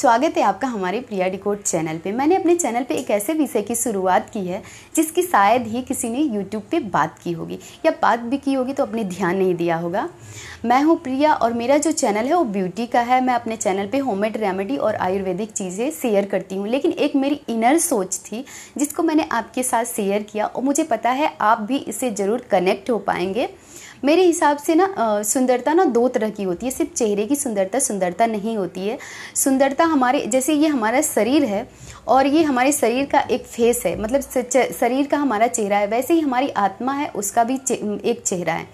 स्वागत है आपका हमारे प्रिया डिकोड चैनल पे मैंने अपने चैनल पे एक ऐसे विषय की शुरुआत की है जिसकी शायद ही किसी ने यूट्यूब पे बात की होगी या बात भी की होगी तो अपने ध्यान नहीं दिया होगा मैं हूँ प्रिया और मेरा जो चैनल है वो ब्यूटी का है मैं अपने चैनल पर होममेड रेमेडी और आयुर्वेदिक चीज़ें शेयर करती हूँ लेकिन एक मेरी इनर सोच थी जिसको मैंने आपके साथ शेयर किया और मुझे पता है आप भी इससे ज़रूर कनेक्ट हो पाएंगे मेरे हिसाब से ना सुंदरता ना दो तरह की होती है सिर्फ चेहरे की सुंदरता सुंदरता नहीं होती है सुंदरता हमारे जैसे ये हमारा शरीर है और ये हमारे शरीर का एक फेस है मतलब शरीर का हमारा चेहरा है वैसे ही हमारी आत्मा है उसका भी एक चेहरा है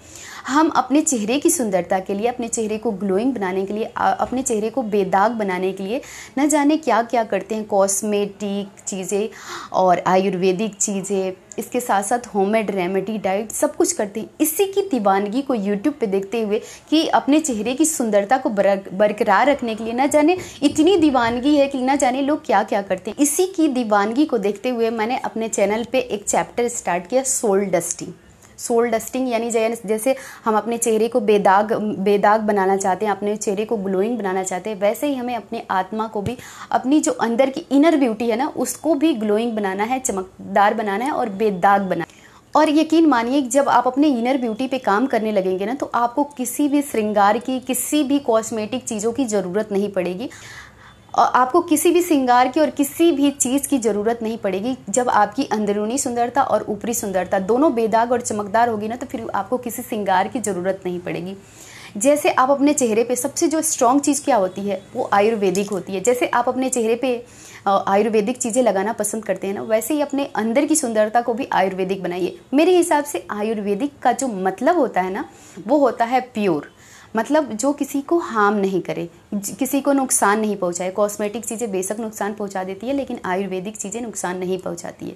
हम अपने चेहरे की सुंदरता के लिए अपने चेहरे को ग्लोइंग बनाने के लिए अपने चेहरे को बेदाग बनाने के लिए न जाने क्या क्या करते हैं कॉस्मेटिक चीज़ें और आयुर्वेदिक चीज़ें इसके साथ साथ होममेड रेमेडी डाइट सब कुछ करते हैं इसी की दीवानगी को यूट्यूब पे देखते हुए कि अपने चेहरे की सुंदरता को बरकरार रखने के लिए ना जाने इतनी दीवानगी है कि ना जाने लोग क्या क्या करते हैं इसी की दीवानगी को देखते हुए मैंने अपने चैनल पे एक चैप्टर स्टार्ट किया सोल डस्टिंग सोल डस्टिंग यानी जैसे हम अपने चेहरे को बेदाग बेदाग बनाना चाहते हैं अपने चेहरे को ग्लोइंग बनाना चाहते हैं वैसे ही हमें अपने आत्मा को भी अपनी जो अंदर की इनर ब्यूटी है ना उसको भी ग्लोइंग बनाना है चमकदार बनाना है और बेदाग बनाना है और यकीन मानिए जब आप अपने इनर ब्यूटी पे काम करने लगेंगे ना तो आपको किसी भी श्रृंगार की किसी भी कॉस्मेटिक चीज़ों की ज़रूरत नहीं पड़ेगी आपको किसी भी सिंगार की और किसी भी चीज़ की ज़रूरत नहीं पड़ेगी जब आपकी अंदरूनी सुंदरता और ऊपरी सुंदरता दोनों बेदाग और चमकदार होगी ना तो फिर आपको किसी सिंगार की ज़रूरत नहीं पड़ेगी जैसे आप अपने चेहरे पे सबसे जो स्ट्रॉन्ग चीज़ क्या होती है वो आयुर्वेदिक होती है जैसे आप अपने चेहरे पे आयुर्वेदिक चीज़ें लगाना पसंद करते हैं ना वैसे ही अपने अंदर की सुंदरता को भी आयुर्वेदिक बनाइए मेरे हिसाब से आयुर्वेदिक का जो मतलब होता है ना वो होता है प्योर मतलब जो किसी को हार्म नहीं करे किसी को नुकसान नहीं पहुंचाए कॉस्मेटिक चीज़ें बेशक नुकसान पहुंचा देती है लेकिन आयुर्वेदिक चीज़ें नुकसान नहीं पहुंचाती है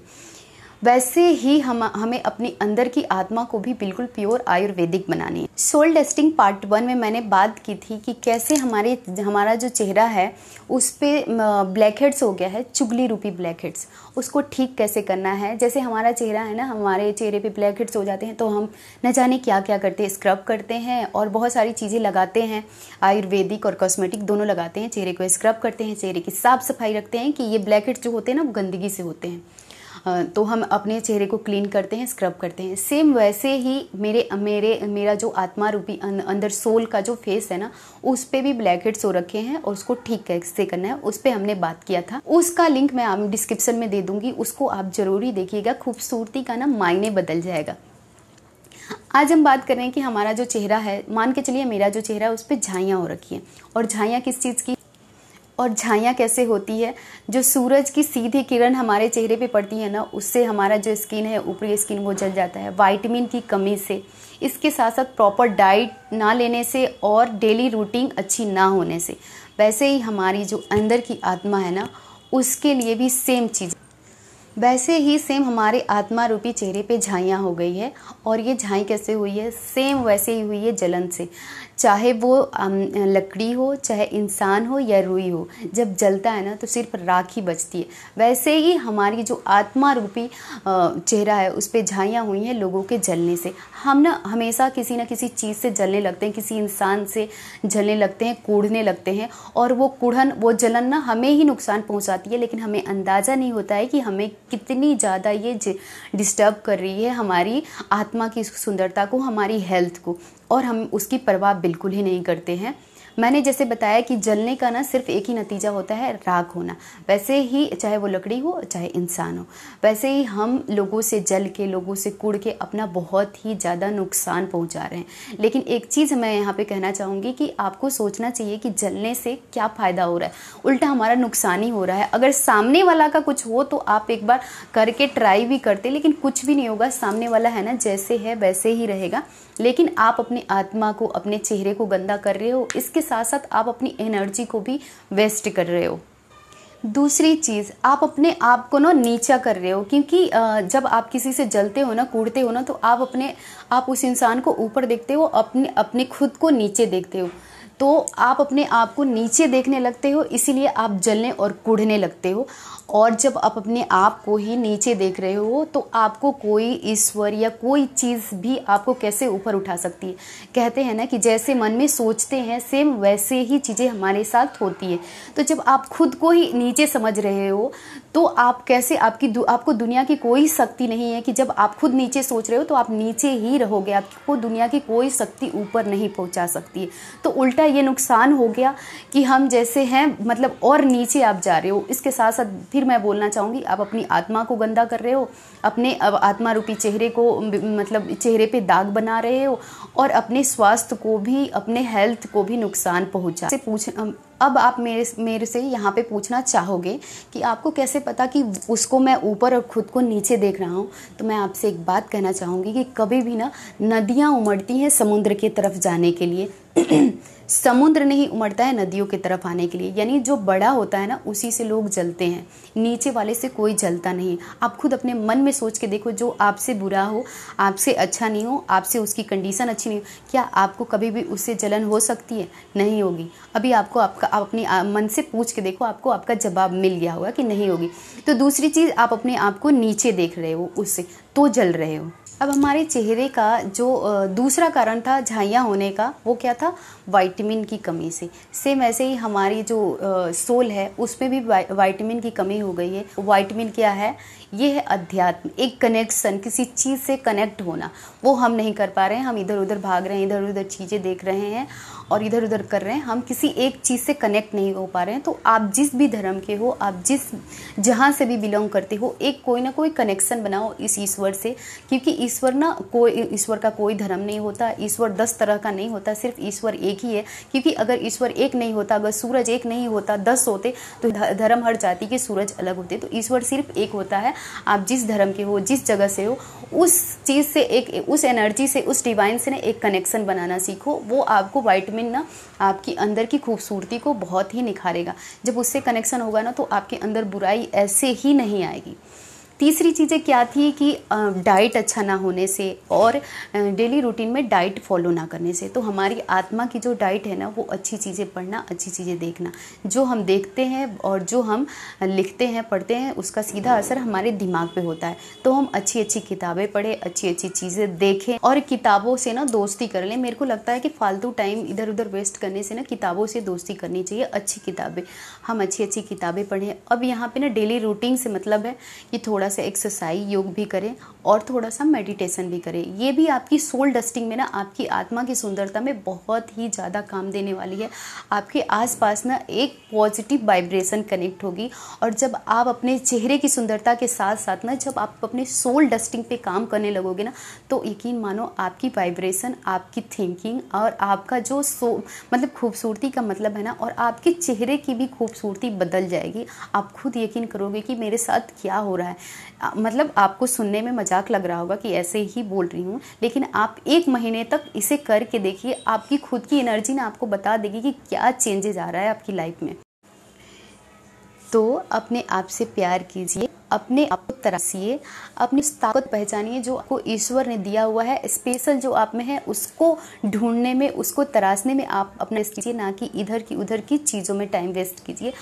वैसे ही हम हमें अपने अंदर की आत्मा को भी बिल्कुल प्योर आयुर्वेदिक बनानी है सोल टेस्टिंग पार्ट वन में मैंने बात की थी कि कैसे हमारे हमारा जो चेहरा है उस पर ब्लैक हेड्स हो गया है चुगली रूपी ब्लैक हेड्स उसको ठीक कैसे करना है जैसे हमारा चेहरा है ना हमारे चेहरे पे ब्लैक हेड्स हो जाते हैं तो हम न जाने क्या क्या करते हैं स्क्रब करते हैं और बहुत सारी चीज़ें लगाते हैं आयुर्वेदिक और कॉस्मेटिक दोनों लगाते हैं चेहरे को स्क्रब करते हैं चेहरे की साफ़ सफाई रखते हैं कि ये ब्लैक हेड्स जो होते हैं ना वो गंदगी से होते हैं तो हम अपने चेहरे को क्लीन करते हैं स्क्रब करते हैं सेम वैसे ही मेरे मेरे मेरा जो आत्मा रूपी अं, अंदर सोल का जो फेस है ना उस पर भी ब्लैक हेड्स हो रखे हैं और उसको ठीक कैसे करना है उस पर हमने बात किया था उसका लिंक मैं आप डिस्क्रिप्शन में दे दूंगी उसको आप जरूरी देखिएगा खूबसूरती का ना मायने बदल जाएगा आज हम बात कर रहे हैं कि हमारा जो चेहरा है मान के चलिए मेरा जो चेहरा है उस पर झाइयाँ हो रखी है और झाइयाँ किस चीज़ की और झाइयाँ कैसे होती है जो सूरज की सीधी किरण हमारे चेहरे पे पड़ती है ना उससे हमारा जो स्किन है ऊपरी स्किन वो जल जाता है वाइटमिन की कमी से इसके साथ साथ प्रॉपर डाइट ना लेने से और डेली रूटीन अच्छी ना होने से वैसे ही हमारी जो अंदर की आत्मा है ना उसके लिए भी सेम चीज़ वैसे ही सेम हमारे आत्मा रूपी चेहरे पे झाइयाँ हो गई है और ये झाई कैसे हुई है सेम वैसे ही हुई है जलन से चाहे वो लकड़ी हो चाहे इंसान हो या रुई हो जब जलता है ना तो सिर्फ राख ही बचती है वैसे ही हमारी जो आत्मा रूपी चेहरा है उस पर झाइयाँ हुई हैं लोगों के जलने से हम ना हमेशा किसी न किसी चीज़ से जलने लगते हैं किसी इंसान से जलने लगते हैं कूड़ने लगते हैं और वो कूढ़न वो जलन ना हमें ही नुकसान पहुँचाती है लेकिन हमें अंदाज़ा नहीं होता है कि हमें कितनी ज़्यादा ये डिस्टर्ब कर रही है हमारी आत्मा की सुंदरता को हमारी हेल्थ को और हम उसकी परवाह बिल्कुल ही नहीं करते हैं मैंने जैसे बताया कि जलने का ना सिर्फ एक ही नतीजा होता है राख होना वैसे ही चाहे वो लकड़ी हो चाहे इंसान हो वैसे ही हम लोगों से जल के लोगों से कुड़ के अपना बहुत ही ज़्यादा नुकसान पहुँचा रहे हैं लेकिन एक चीज़ मैं यहाँ पर कहना चाहूँगी कि आपको सोचना चाहिए कि जलने से क्या फ़ायदा हो रहा है उल्टा हमारा नुकसान ही हो रहा है अगर सामने वाला का कुछ हो तो आप एक बार करके ट्राई भी करते लेकिन कुछ भी नहीं होगा सामने वाला है ना जैसे है वैसे ही रहेगा लेकिन आप अपने आत्मा को अपने चेहरे को गंदा कर रहे हो इसके साथ साथ आप अपनी एनर्जी को भी वेस्ट कर रहे हो दूसरी चीज़ आप अपने आप को ना नीचा कर रहे हो क्योंकि जब आप किसी से जलते हो ना कूड़ते हो ना तो आप अपने आप उस इंसान को ऊपर देखते हो अपने अपने खुद को नीचे देखते हो तो आप अपने आप को नीचे देखने लगते हो इसीलिए आप जलने और कूढ़ने लगते हो और जब आप अपने आप को ही नीचे देख रहे हो तो आपको कोई ईश्वर या कोई चीज़ भी आपको कैसे ऊपर उठा सकती है कहते हैं ना कि जैसे मन में सोचते हैं सेम वैसे ही चीज़ें हमारे साथ होती हैं तो जब आप खुद को ही नीचे समझ रहे हो तो आप कैसे आपकी दु, आपको दुनिया की कोई शक्ति नहीं है कि जब आप खुद नीचे सोच रहे हो तो आप नीचे ही रहोगे आपको दुनिया की कोई शक्ति ऊपर नहीं पहुँचा सकती तो उल्टा का ये नुकसान हो गया कि हम जैसे हैं मतलब और नीचे आप जा रहे हो इसके साथ साथ फिर मैं बोलना चाहूँगी आप अपनी आत्मा को गंदा कर रहे हो अपने आत्मा रूपी चेहरे को मतलब चेहरे पे दाग बना रहे हो और अपने स्वास्थ्य को भी अपने हेल्थ को भी नुकसान पहुँचा से पूछ अब आप मेरे मेरे से यहाँ पे पूछना चाहोगे कि आपको कैसे पता कि उसको मैं ऊपर और ख़ुद को नीचे देख रहा हूँ तो मैं आपसे एक बात कहना चाहूँगी कि कभी भी ना नदियाँ उमड़ती हैं समुद्र की तरफ जाने के लिए समुद्र नहीं उमड़ता है नदियों की तरफ आने के लिए यानी जो बड़ा होता है ना उसी से लोग जलते हैं नीचे वाले से कोई जलता नहीं आप खुद अपने मन में सोच के देखो जो आपसे बुरा हो आपसे अच्छा नहीं हो आपसे उसकी कंडीशन अच्छी नहीं हो क्या आपको कभी भी उससे जलन हो सकती है नहीं होगी अभी आपको आपका आप अपने मन से पूछ के देखो आपको आपका जवाब मिल गया होगा कि नहीं होगी तो दूसरी चीज़ आप अपने आप को नीचे देख रहे हो उससे तो जल रहे हो अब हमारे चेहरे का जो दूसरा कारण था झाइयाँ होने का वो क्या था वाइटमिन की कमी से सेम ऐसे ही हमारी जो सोल है उसमें भी वाइटमिन की कमी हो गई है वाइटमिन क्या है ये है अध्यात्म एक कनेक्शन किसी चीज़ से कनेक्ट होना वो हम नहीं कर पा रहे हैं हम इधर उधर भाग रहे हैं इधर उधर चीज़ें देख रहे हैं और इधर उधर कर रहे हैं हम किसी एक चीज़ से कनेक्ट नहीं हो पा रहे हैं तो आप जिस भी धर्म के हो आप जिस जहाँ से भी बिलोंग करते हो एक कोई ना कोई कनेक्शन बनाओ इस ईश्वर से क्योंकि ईश्वर ना कोई ईश्वर का कोई धर्म नहीं होता ईश्वर दस तरह का नहीं होता सिर्फ ईश्वर एक ही है क्योंकि अगर ईश्वर एक नहीं होता अगर सूरज एक नहीं होता दस होते तो धर्म हर जाति के सूरज अलग होते तो ईश्वर सिर्फ एक होता है आप जिस धर्म के हो जिस जगह से हो उस चीज़ से एक उस एनर्जी से उस डिवाइन से ना एक कनेक्शन बनाना सीखो वो आपको वाइटमिन ना आपकी अंदर की खूबसूरती को बहुत ही निखारेगा जब उससे कनेक्शन होगा ना तो आपके अंदर बुराई ऐसे ही नहीं आएगी तीसरी चीज़ें क्या थी कि डाइट अच्छा ना होने से और डेली रूटीन में डाइट फॉलो ना करने से तो हमारी आत्मा की जो डाइट है ना वो अच्छी चीज़ें पढ़ना अच्छी चीज़ें देखना जो हम देखते हैं और जो हम लिखते हैं पढ़ते हैं उसका सीधा असर हमारे दिमाग पर होता है तो हम अच्छी अच्छी किताबें पढ़ें अच्छी अच्छी चीज़ें देखें और किताबों से ना दोस्ती कर लें मेरे को लगता है कि फालतू टाइम इधर उधर वेस्ट करने से ना किताबों से दोस्ती करनी चाहिए अच्छी किताबें हम अच्छी अच्छी किताबें पढ़ें अब यहाँ पर ना डेली रूटीन से मतलब है कि थोड़ा थोड़ा सा एक्सरसाइज योग भी करें और थोड़ा सा मेडिटेशन भी करें ये भी आपकी सोल डस्टिंग में ना आपकी आत्मा की सुंदरता में बहुत ही ज़्यादा काम देने वाली है आपके आसपास ना एक पॉजिटिव वाइब्रेशन कनेक्ट होगी और जब आप अपने चेहरे की सुंदरता के साथ साथ ना जब आप अपने सोल डस्टिंग पे काम करने लगोगे ना तो यकीन मानो आपकी वाइब्रेशन आपकी थिंकिंग और आपका जो सो मतलब खूबसूरती का मतलब है ना और आपके चेहरे की भी खूबसूरती बदल जाएगी आप खुद यकीन करोगे कि मेरे साथ क्या हो रहा है मतलब आपको सुनने में मजाक लग रहा होगा कि ऐसे ही बोल रही हूँ लेकिन आप एक महीने तक इसे करके देखिए आपकी खुद की एनर्जी ना आपको बता देगी कि क्या चेंजेज आ रहा है आपकी लाइफ में तो अपने आप से प्यार कीजिए अपने आप को तरसिए अपनी उस ताकत पहचानिए जो आपको ईश्वर ने दिया हुआ है स्पेशल जो आप में है उसको ढूंढने में उसको तराशने में आप अपना कीजिए ना कि इधर की उधर की चीज़ों में टाइम वेस्ट कीजिए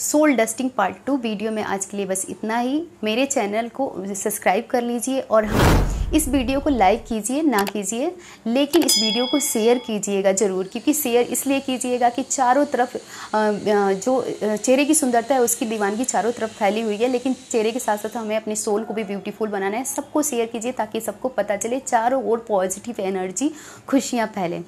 soul dusting part two video में आज के लिए बस इतना ही मेरे चैनल को सब्सक्राइब कर लीजिए और हाँ इस वीडियो को लाइक कीजिए ना कीजिए लेकिन इस वीडियो को शेयर कीजिएगा ज़रूर क्योंकि शेयर इसलिए कीजिएगा कि चारों तरफ जो चेहरे की सुंदरता है उसकी दीवानगी चारों तरफ फैली हुई है लेकिन चेहरे के साथ साथ हमें अपने सोल को भी ब्यूटीफुल बनाना है सबको शेयर कीजिए ताकि सबको पता चले चारों ओर पॉजिटिव एनर्जी खुशियाँ फैलें